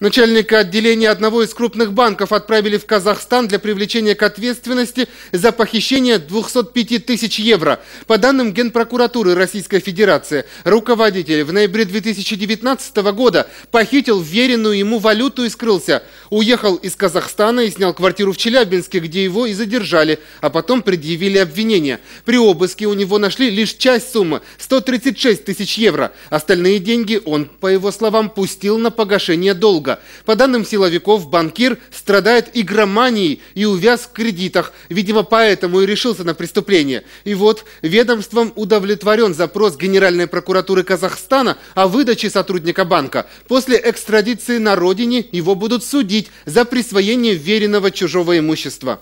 Начальника отделения одного из крупных банков отправили в Казахстан для привлечения к ответственности за похищение 205 тысяч евро. По данным Генпрокуратуры Российской Федерации, руководитель в ноябре 2019 года похитил веренную ему валюту и скрылся. Уехал из Казахстана и снял квартиру в Челябинске, где его и задержали, а потом предъявили обвинение. При обыске у него нашли лишь часть суммы – 136 тысяч евро. Остальные деньги он, по его словам, пустил на погашение долга долга. По данным силовиков, банкир страдает игроманией и увяз в кредитах. Видимо, поэтому и решился на преступление. И вот ведомством удовлетворен запрос Генеральной прокуратуры Казахстана о выдаче сотрудника банка. После экстрадиции на родине его будут судить за присвоение веренного чужого имущества.